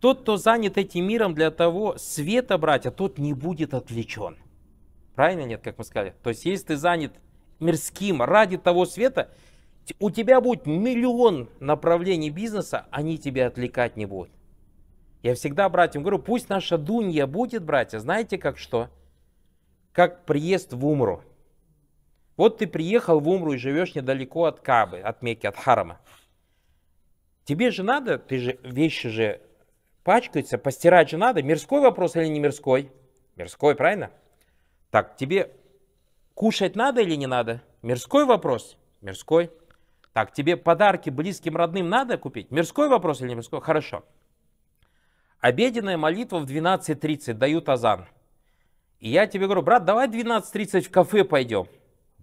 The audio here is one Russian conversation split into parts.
Тот, кто занят этим миром для того света, братья, тот не будет отвлечен. Правильно нет, как мы сказали? То есть, если ты занят мирским ради того света, у тебя будет миллион направлений бизнеса, они тебя отвлекать не будут. Я всегда братьям говорю, пусть наша дунья будет, братья, знаете как что? Как приезд в Умру. Вот ты приехал в Умру и живешь недалеко от Кабы, от Мекки, от Харама. Тебе же надо, ты же вещи же пачкаются, постирать же надо. Мирской вопрос или не мирской? Мирской, правильно? Так, тебе кушать надо или не надо? Мирской вопрос? Мирской. Так, тебе подарки близким, родным надо купить? Мирской вопрос или не мирской? Хорошо. Обеденная молитва в 12.30, дают азан. И я тебе говорю, брат, давай 12.30 в кафе пойдем.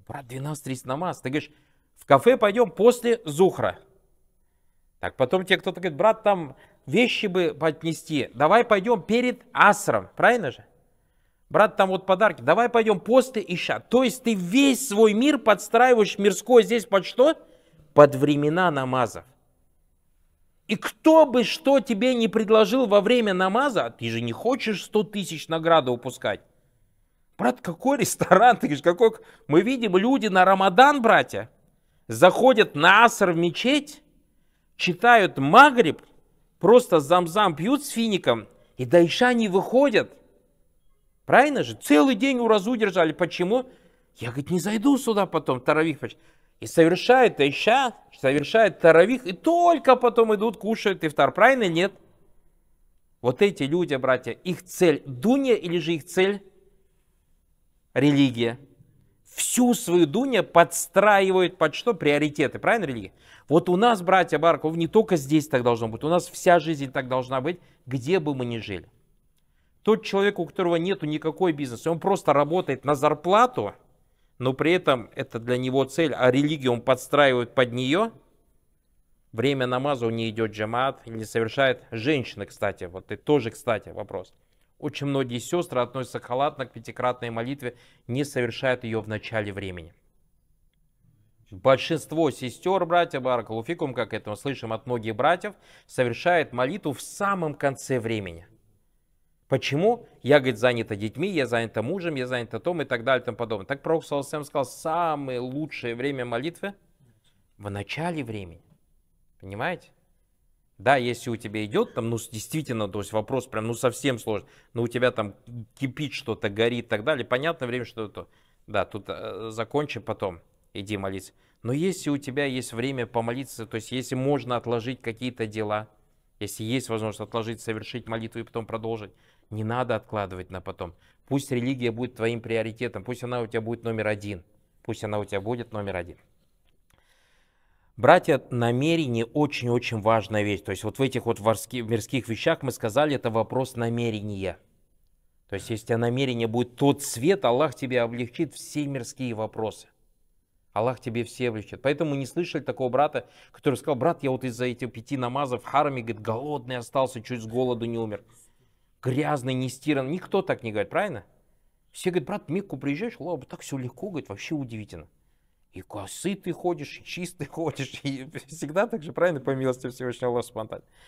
Брат, 12.30 намаз. Ты говоришь, в кафе пойдем после зухра. Так потом тебе кто-то говорит, брат, там вещи бы поднести, давай пойдем перед асром, правильно же? Брат, там вот подарки, давай пойдем после ища. То есть ты весь свой мир подстраиваешь мирской здесь под что? Под времена намазов. И кто бы что тебе не предложил во время намаза, ты же не хочешь 100 тысяч награды упускать. Брат, какой ресторан? Ты говоришь, какой... Мы видим, люди на Рамадан, братья, заходят на Аср в мечеть, читают Магриб, просто замзам пьют с фиником, и до они выходят. Правильно же? Целый день уразу держали. Почему? Я, говорит, не зайду сюда потом, таравих И совершает Айша, совершает Таравих, и только потом идут, кушают ифтар. Правильно? Нет. Вот эти люди, братья, их цель дуния или же их цель религия? всю свою Дуня подстраивает под что? Приоритеты, правильно, религия? Вот у нас, братья Барков, не только здесь так должно быть, у нас вся жизнь так должна быть, где бы мы ни жили. Тот человек, у которого нету никакой бизнеса, он просто работает на зарплату, но при этом это для него цель, а религию он подстраивает под нее, время намаза у не идет джамат, не совершает. Женщины, кстати, вот это тоже, кстати, вопрос – очень многие сестры относятся халатно к пятикратной молитве, не совершают ее в начале времени. Большинство сестер, братья Баракалуфикум, как это мы слышим от многих братьев, совершает молитву в самом конце времени. Почему? Я, говорит, занята детьми, я занята мужем, я занята том и так далее и тому подобное. Так Пророк Саласам сказал, самое лучшее время молитвы в начале времени. Понимаете? Да, если у тебя идет там, ну, действительно, то есть вопрос прям, ну, совсем сложный, но ну, у тебя там кипит что-то, горит и так далее, понятное время, что это, да, тут э, закончи потом, иди молиться. Но если у тебя есть время помолиться, то есть если можно отложить какие-то дела, если есть возможность отложить, совершить молитву и потом продолжить, не надо откладывать на потом. Пусть религия будет твоим приоритетом, пусть она у тебя будет номер один. Пусть она у тебя будет номер один. Братья, намерение очень-очень важная вещь. То есть вот в этих вот мирских вещах мы сказали, это вопрос намерения. То есть если у тебя намерение будет тот свет, Аллах тебе облегчит все мирские вопросы. Аллах тебе все облегчит. Поэтому не слышали такого брата, который сказал, брат, я вот из-за этих пяти намазов в хараме, говорит, голодный остался, чуть с голоду не умер. Грязный, не стиран. Никто так не говорит, правильно? Все говорят, брат, в Мекку приезжаешь, Аллах, так все легко, говорит, вообще удивительно и косы ты ходишь, и чистый ходишь, и всегда так же, правильно, по милости Всевышнего Аллаха спонтанно.